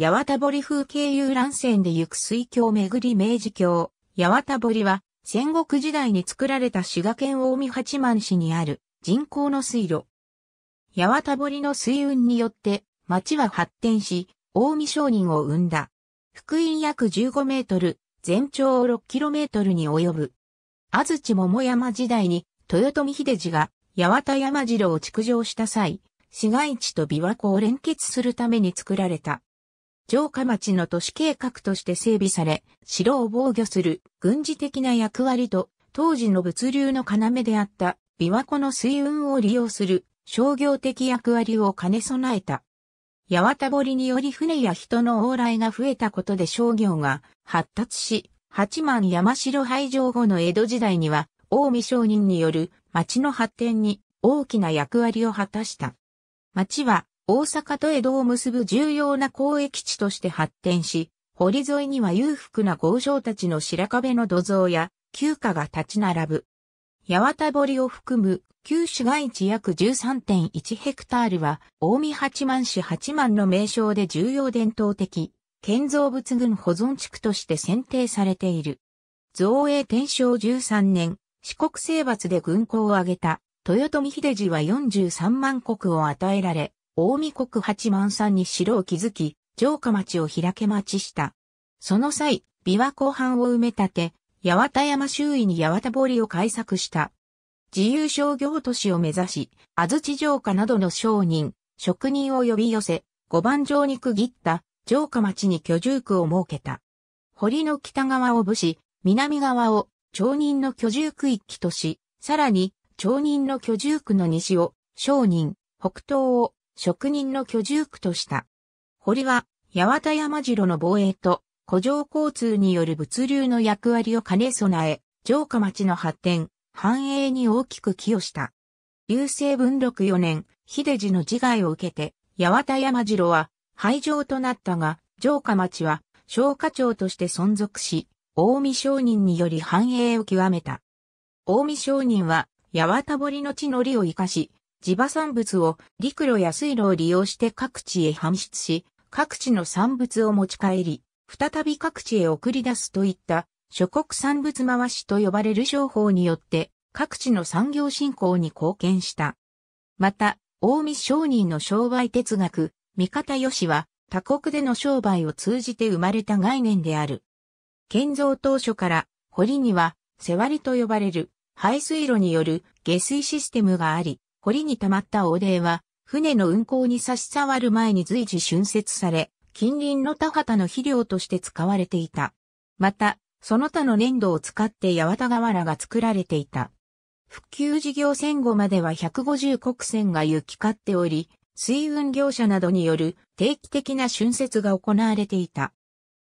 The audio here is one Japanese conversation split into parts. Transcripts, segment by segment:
八幡堀風景遊覧船で行く水郷巡り明治橋。八幡堀は戦国時代に作られた滋賀県大見八幡市にある人工の水路。八幡堀の水運によって町は発展し、大見商人を生んだ。福音約15メートル、全長6キロメートルに及ぶ。安土桃山時代に豊臣秀治が八幡山城を築城した際、市街地と琵琶湖を連結するために作られた城下町の都市計画として整備され、城を防御する軍事的な役割と、当時の物流の要であった琵琶湖の水運を利用する商業的役割を兼ね備えた。八幡堀により船や人の往来が増えたことで商業が発達し、八幡山城廃城後の江戸時代には、近江商人による町の発展に大きな役割を果たした。町は大阪と江戸を結ぶ重要な交易地として発展し、堀沿いには裕福な豪商たちの白壁の土蔵や旧家が立ち並ぶ。八幡堀を含む旧市街地約13.1ヘクタールは、近江八幡市八幡の名称で重要伝統的、建造物群保存地区として選定されている。造営天正13年、四国征伐で軍港を挙げた、豊臣秀治は43万石を与えられ、大見国八万山に城を築き、城下町を開け待ちした。その際、琵琶湖畔を埋め立て、八幡山周囲に八幡堀を開削した。自由商業都市を目指し、安土城下などの商人、職人を呼び寄せ、五番城に区切った城下町に居住区を設けた。堀の北側を武士、南側を町人の居住区域とし、さらに町人の居住区の西を商人、北東を職人の居住区とした。堀は、八幡山城の防衛と、古城交通による物流の役割を兼ね備え、城下町の発展、繁栄に大きく寄与した。流星文禄四年、秀治の自害を受けて、八幡山城は廃城となったが、城下町は商家町として存続し、大見商人により繁栄を極めた。大見商人は、八幡堀の地の利を生かし、地場産物を陸路や水路を利用して各地へ搬出し、各地の産物を持ち帰り、再び各地へ送り出すといった諸国産物回しと呼ばれる商法によって各地の産業振興に貢献した。また、大見商人の商売哲学、三方しは他国での商売を通じて生まれた概念である。建造当初から堀には、瀬割りと呼ばれる排水路による下水システムがあり、堀に溜まった汚泥は、船の運航に差し障る前に随時浚渫され、近隣の田畑の肥料として使われていた。また、その他の粘土を使って八幡瓦が作られていた。復旧事業戦後までは150国船が行き交っており、水運業者などによる定期的な浚渫が行われていた。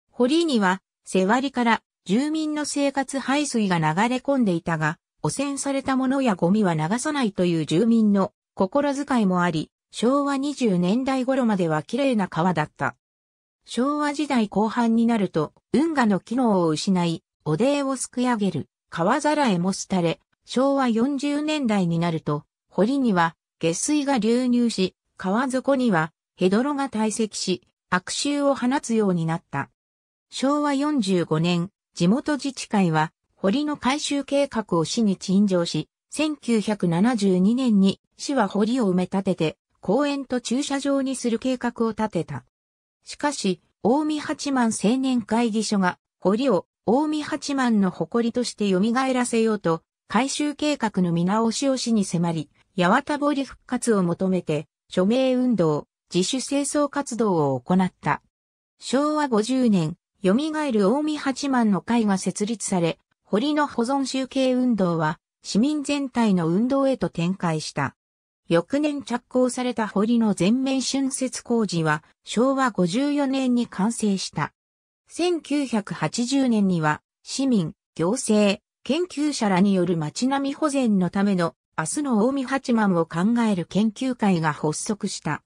堀には、瀬割りから住民の生活排水が流れ込んでいたが、汚染されたものやゴミは流さないという住民の心遣いもあり、昭和20年代頃までは綺麗な川だった。昭和時代後半になると、運河の機能を失い、汚泥をすくい上げる、川皿へも廃れ、昭和40年代になると、堀には下水が流入し、川底にはヘドロが堆積し、悪臭を放つようになった。昭和45年、地元自治会は堀の改修計画を市に陳情し、1972年に市は堀を埋め立てて、公園と駐車場にする計画を立てた。しかし、大見八幡青年会議所が、堀を大見八幡の誇りとして蘇らせようと、改修計画の見直しを市に迫り、八幡堀復活を求めて、署名運動、自主清掃活動を行った。昭和50年、蘇る大見八幡の会が設立され、堀の保存集計運動は市民全体の運動へと展開した。翌年着工された堀の全面春節工事は昭和54年に完成した。1980年には市民、行政、研究者らによる街並み保全のための明日の大見八幡を考える研究会が発足した。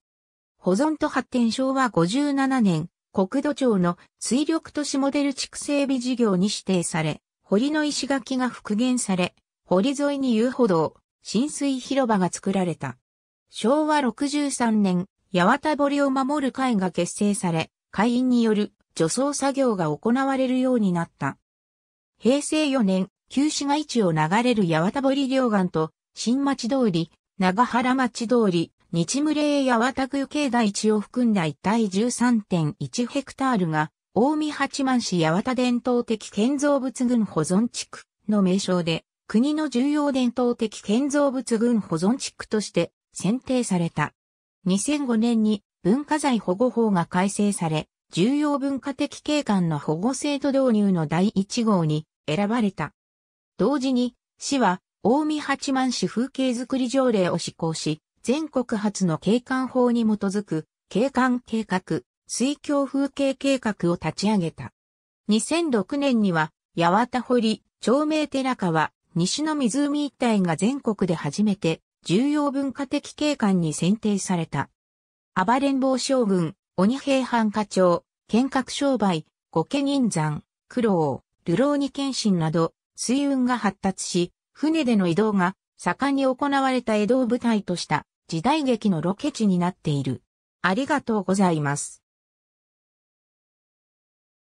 保存と発展昭和57年、国土庁の水力都市モデル地区整備事業に指定され、堀の石垣が復元され、堀沿いに遊歩道、浸水広場が作られた。昭和63年、八幡堀を守る会が結成され、会員による除草作業が行われるようになった。平成4年、旧市街地を流れる八幡堀両岸と、新町通り、長原町通り、日村礼八幡区境内地を含んだ一帯13.1ヘクタールが大見八幡市八幡伝統的建造物群保存地区の名称で、国の重要伝統的建造物群保存地区として選定された。2005年に文化財保護法が改正され、重要文化的景観の保護制度導入の第1号に選ばれた。同時に、市は大見八幡市風景づくり条例を施行し、全国初の景観法に基づく景観計画、水郷風景計画を立ち上げた。2006年には、八幡堀、町明寺川、西の湖一帯が全国で初めて重要文化的景観に選定された。暴れん坊将軍、鬼平犯科帳、剣客商売、御家人山、苦労、流浪に謙信など、水運が発達し、船での移動が盛んに行われた江戸を舞台とした時代劇のロケ地になっている。ありがとうございます。